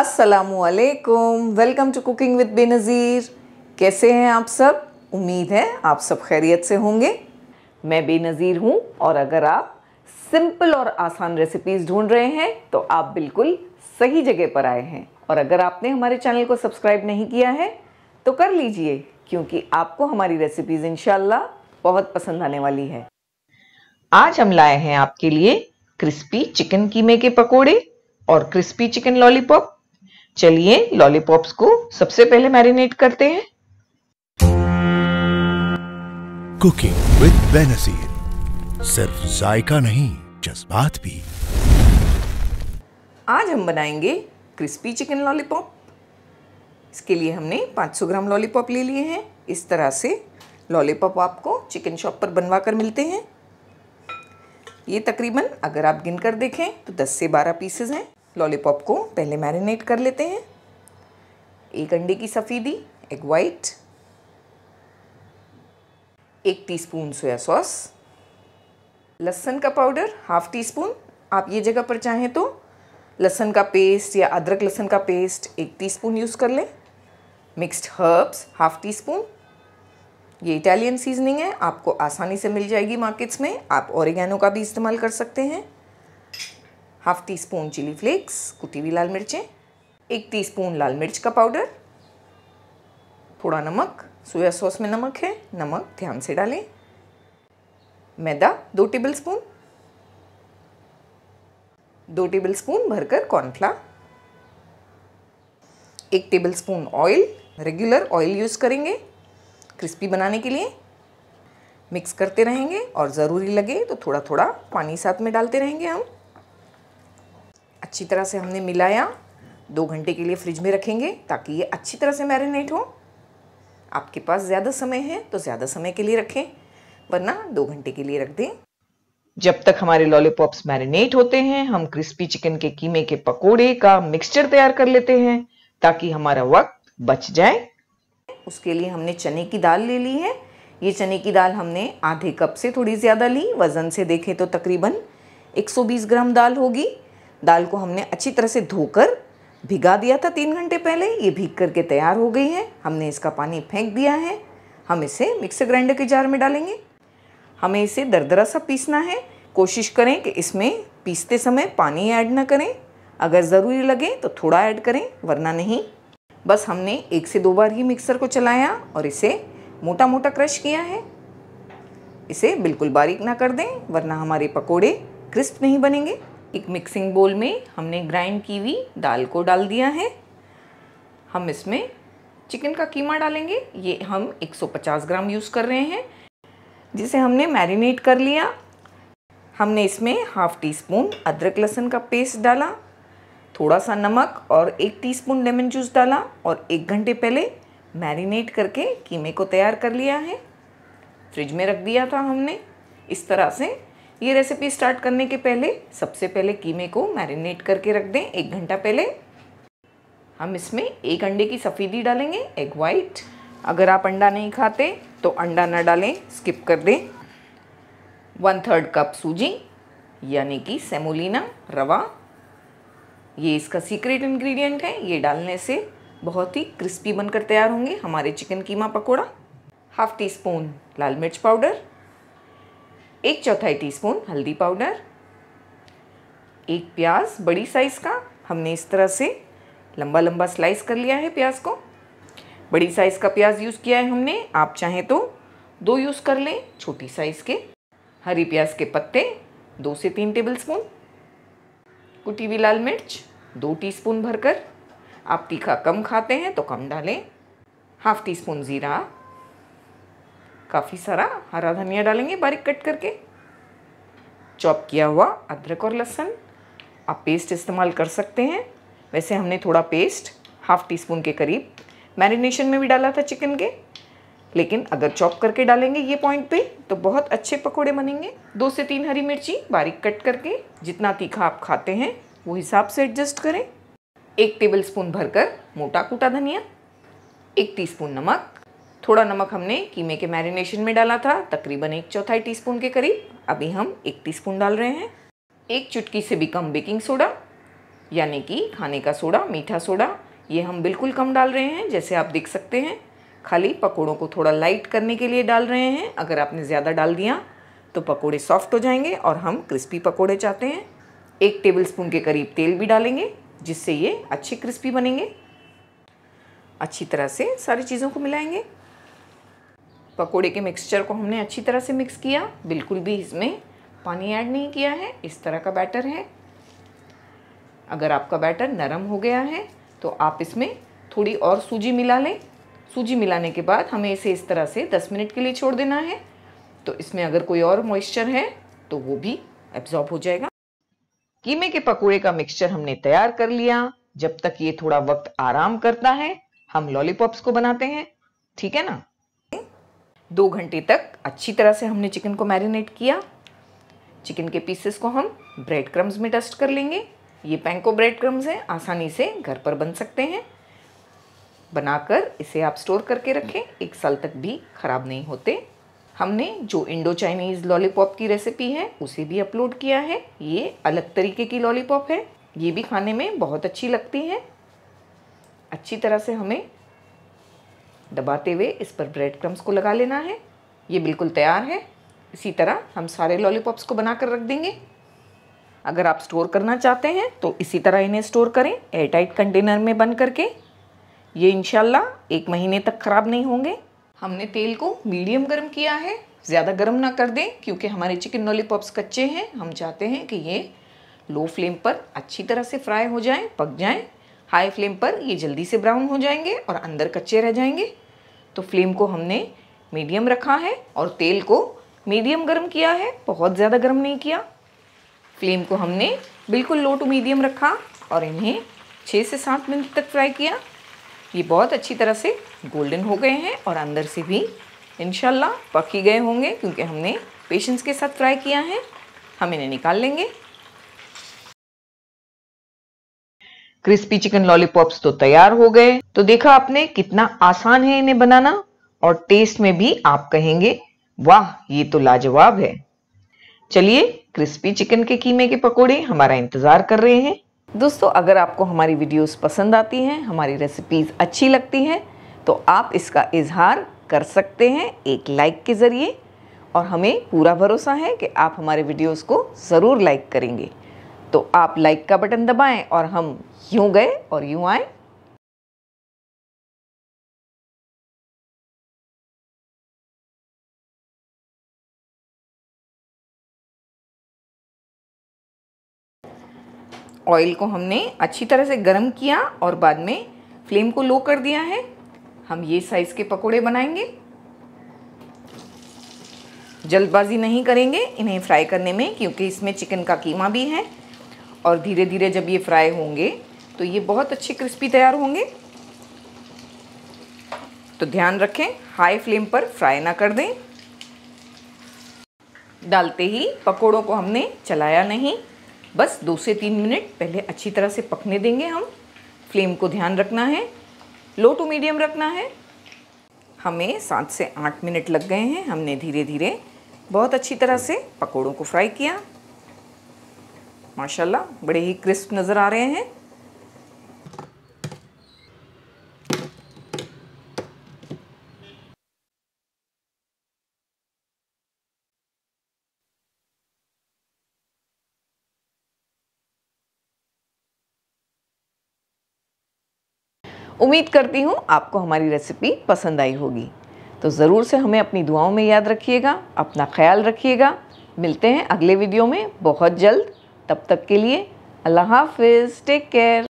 असलकुम welcome to cooking with Benazir कैसे हैं आप सब उम्मीद है आप सब खैरियत से होंगे मैं बेनज़ीर हूँ और अगर आप सिंपल और आसान रेसिपीज़ ढूंढ रहे हैं तो आप बिल्कुल सही जगह पर आए हैं और अगर आपने हमारे चैनल को सब्सक्राइब नहीं किया है तो कर लीजिए क्योंकि आपको हमारी रेसिपीज़ इन बहुत पसंद आने वाली है आज हम लाए हैं आपके लिए क्रिस्पी चिकन कीमे के पकोड़े और क्रिस्पी चिकन लॉलीपॉप चलिए लॉलीपॉप्स को सबसे पहले मैरिनेट करते हैं कुकिंग विद बेनसीर सिर्फ जायका नहीं जज्बात भी आज हम बनाएंगे क्रिस्पी चिकन लॉलीपॉप इसके लिए हमने 500 ग्राम लॉलीपॉप ले लिए हैं इस तरह से लॉलीपॉप आपको चिकन शॉप पर बनवा कर मिलते हैं ये तकरीबन अगर आप गिन कर देखें तो 10 से 12 पीसेस हैं लॉलीपॉप को पहले मैरिनेट कर लेते हैं एक अंडे की सफ़ेदी एक वाइट एक टीस्पून सोया सॉस लहसन का पाउडर हाफ टी स्पून आप ये जगह पर चाहें तो लहसन का पेस्ट या अदरक लहसन का पेस्ट एक टीस्पून यूज़ कर लें mixed herbs half teaspoon ये इटालियन सीजनिंग है आपको आसानी से मिल जाएगी मार्केट्स में आप औरगैनो का भी इस्तेमाल कर सकते हैं half teaspoon chilli flakes कुटी हुई लाल मिर्चें एक टी स्पून लाल मिर्च का पाउडर थोड़ा नमक सोया सॉस में नमक है नमक ध्यान से डालें मैदा दो टेबल स्पून दो टेबल स्पून भरकर कॉर्नफ्ला एक tablespoon oil regular oil use करेंगे क्रिस्पी बनाने के लिए मिक्स करते रहेंगे और ज़रूरी लगे तो थोड़ा थोड़ा पानी साथ में डालते रहेंगे हम अच्छी तरह से हमने मिलाया दो घंटे के लिए फ्रिज में रखेंगे ताकि ये अच्छी तरह से मैरिनेट हो आपके पास ज़्यादा समय है तो ज़्यादा समय के लिए रखें वरना दो घंटे के लिए रख दें जब तक हमारे लॉलीपॉप्स मैरिनेट होते हैं हम क्रिस्पी चिकन के कीमे के पकोड़े का मिक्सचर तैयार कर लेते हैं ताकि हमारा वक्त बच जाए उसके लिए हमने चने की दाल ले ली है ये चने की दाल हमने आधे कप से थोड़ी ज़्यादा ली वज़न से देखें तो तकरीबन 120 ग्राम दाल होगी दाल को हमने अच्छी तरह से धोकर भिगा दिया था तीन घंटे पहले ये भीग करके तैयार हो गई है हमने इसका पानी फेंक दिया है हम इसे मिक्सर ग्राइंडर के जार में डालेंगे हमें इसे दरदरा सा पीसना है कोशिश करें कि इसमें पीसते समय पानी ऐड ना करें अगर ज़रूरी लगे तो थोड़ा ऐड करें वरना नहीं बस हमने एक से दो बार ही मिक्सर को चलाया और इसे मोटा मोटा क्रश किया है इसे बिल्कुल बारीक ना कर दें वरना हमारे पकोड़े क्रिस्प नहीं बनेंगे एक मिक्सिंग बोल में हमने ग्राइंड की हुई दाल को डाल दिया है हम इसमें चिकन का कीमा डालेंगे ये हम 150 ग्राम यूज़ कर रहे हैं जिसे हमने मैरिनेट कर लिया हमने इसमें हाफ टी स्पून अदरक लहसुन का पेस्ट डाला थोड़ा सा नमक और एक टीस्पून लेमन जूस डाला और एक घंटे पहले मैरिनेट करके कीमे को तैयार कर लिया है फ्रिज में रख दिया था हमने इस तरह से ये रेसिपी स्टार्ट करने के पहले सबसे पहले कीमे को मैरिनेट करके रख दें एक घंटा पहले हम इसमें एक अंडे की सफ़ेदी डालेंगे एग वाइट अगर आप अंडा नहीं खाते तो अंडा ना डालें स्किप कर दें वन थर्ड कप सूजी यानी कि सेमोलिना रवा ये इसका सीक्रेट इंग्रेडिएंट है ये डालने से बहुत ही क्रिस्पी बनकर तैयार होंगे हमारे chicken keema pakora half teaspoon लाल मिर्च पाउडर एक चौथाई टीस्पून हल्दी पाउडर एक प्याज बड़ी साइज़ का हमने इस तरह से लंबा लंबा स्लाइस कर लिया है प्याज को बड़ी साइज़ का प्याज यूज़ किया है हमने आप चाहें तो दो यूज़ कर लें छोटी साइज़ के हरी प्याज के पत्ते दो से तीन टेबल स्पून कुटी हुई लाल मिर्च दो टीस्पून भरकर आप तीखा कम खाते हैं तो कम डालें हाफ टी स्पून ज़ीरा काफ़ी सारा हरा धनिया डालेंगे बारीक कट करके चॉप किया हुआ अदरक और लहसुन आप पेस्ट इस्तेमाल कर सकते हैं वैसे हमने थोड़ा पेस्ट हाफ़ टी स्पून के करीब मैरिनेशन में भी डाला था चिकन के लेकिन अगर चॉप करके डालेंगे ये पॉइंट पे तो बहुत अच्छे पकोड़े बनेंगे दो से तीन हरी मिर्ची बारीक कट करके जितना तीखा आप खाते हैं वो हिसाब से एडजस्ट करें एक टेबल स्पून भरकर मोटा कूटा धनिया एक टीस्पून नमक थोड़ा नमक हमने कीमे के मैरिनेशन में डाला था तकरीबन एक चौथाई टीस्पून के करीब अभी हम एक टीस्पून डाल रहे हैं एक चुटकी से भी कम बेकिंग सोडा यानी कि खाने का सोडा मीठा सोडा ये हम बिल्कुल कम डाल रहे हैं जैसे आप देख सकते हैं खाली पकोड़ों को थोड़ा लाइट करने के लिए डाल रहे हैं अगर आपने ज़्यादा डाल दिया तो पकोड़े सॉफ्ट हो जाएंगे और हम क्रिस्पी पकोड़े चाहते हैं एक टेबलस्पून के करीब तेल भी डालेंगे जिससे ये अच्छे क्रिस्पी बनेंगे अच्छी तरह से सारी चीज़ों को मिलाएंगे पकोड़े के मिक्सचर को हमने अच्छी तरह से मिक्स किया बिल्कुल भी इसमें पानी ऐड नहीं किया है इस तरह का बैटर है अगर आपका बैटर नरम हो गया है तो आप इसमें थोड़ी और सूजी मिला लें सूजी मिलाने के बाद हमें इसे इस तरह से 10 मिनट के लिए छोड़ देना है तो इसमें अगर कोई और मॉइस्चर है तो वो भी एब्जॉर्ब हो जाएगा कीमे के पकोड़े का मिक्सचर हमने तैयार कर लिया जब तक ये थोड़ा वक्त आराम करता है हम लॉलीपॉप्स को बनाते हैं ठीक है ना दो घंटे तक अच्छी तरह से हमने चिकन को मैरिनेट किया चिकन के पीसेस को हम ब्रेड क्रम्स में डस्ट कर लेंगे ये पैंको ब्रेड क्रम्स हैं आसानी से घर पर बन सकते हैं बनाकर इसे आप स्टोर करके रखें एक साल तक भी ख़राब नहीं होते हमने जो इंडो चाइनीज़ लॉलीपॉप की रेसिपी है उसे भी अपलोड किया है ये अलग तरीके की लॉलीपॉप है ये भी खाने में बहुत अच्छी लगती है अच्छी तरह से हमें दबाते हुए इस पर ब्रेड क्रम्स को लगा लेना है ये बिल्कुल तैयार है इसी तरह हम सारे लॉलीपॉप्स को बना कर रख देंगे अगर आप स्टोर करना चाहते हैं तो इसी तरह इन्हें स्टोर करें एयरटाइट कंटेनर में बंद करके ये इनशाला एक महीने तक ख़राब नहीं होंगे हमने तेल को मीडियम गर्म किया है ज़्यादा गर्म ना कर दें क्योंकि हमारे चिकन लॉलीपॉप्स कच्चे हैं हम चाहते हैं कि ये लो फ्लेम पर अच्छी तरह से फ्राई हो जाएं, पक जाएं। हाई फ्लेम पर ये जल्दी से ब्राउन हो जाएंगे और अंदर कच्चे रह जाएंगे तो फ्लेम को हमने मीडियम रखा है और तेल को मीडियम गर्म किया है बहुत ज़्यादा गर्म नहीं किया फ्लेम को हमने बिल्कुल लो टू मीडियम रखा और इन्हें छः से सात मिनट तक फ्राई किया ये बहुत अच्छी तरह से गोल्डन हो गए हैं और अंदर से भी इन पक ही गए होंगे क्योंकि हमने पेशेंस के साथ फ्राई किया है हम इन्हें निकाल लेंगे क्रिस्पी चिकन लॉलीपॉप्स तो तैयार हो गए तो देखा आपने कितना आसान है इन्हें बनाना और टेस्ट में भी आप कहेंगे वाह ये तो लाजवाब है चलिए क्रिस्पी चिकन के कीमे के पकोड़े हमारा इंतजार कर रहे हैं दोस्तों अगर आपको हमारी वीडियोस पसंद आती हैं हमारी रेसिपीज़ अच्छी लगती हैं तो आप इसका इजहार कर सकते हैं एक लाइक के ज़रिए और हमें पूरा भरोसा है कि आप हमारे वीडियोस को ज़रूर लाइक करेंगे तो आप लाइक का बटन दबाएं और हम यूं गए और यूं आए ऑयल को हमने अच्छी तरह से गर्म किया और बाद में फ्लेम को लो कर दिया है हम ये साइज़ के पकोड़े बनाएंगे जल्दबाजी नहीं करेंगे इन्हें फ्राई करने में क्योंकि इसमें चिकन का कीमा भी है और धीरे धीरे जब ये फ्राई होंगे तो ये बहुत अच्छे क्रिस्पी तैयार होंगे तो ध्यान रखें हाई फ्लेम पर फ्राई ना कर दें डालते ही पकोड़ों को हमने चलाया नहीं बस दो से तीन मिनट पहले अच्छी तरह से पकने देंगे हम फ्लेम को ध्यान रखना है लो टू मीडियम रखना है हमें सात से आठ मिनट लग गए हैं हमने धीरे धीरे बहुत अच्छी तरह से पकोड़ों को फ्राई किया माशाल्लाह बड़े ही क्रिस्प नज़र आ रहे हैं उम्मीद करती हूँ आपको हमारी रेसिपी पसंद आई होगी तो ज़रूर से हमें अपनी दुआओं में याद रखिएगा अपना ख्याल रखिएगा मिलते हैं अगले वीडियो में बहुत जल्द तब तक के लिए अल्लाह हाफिज़ टेक केयर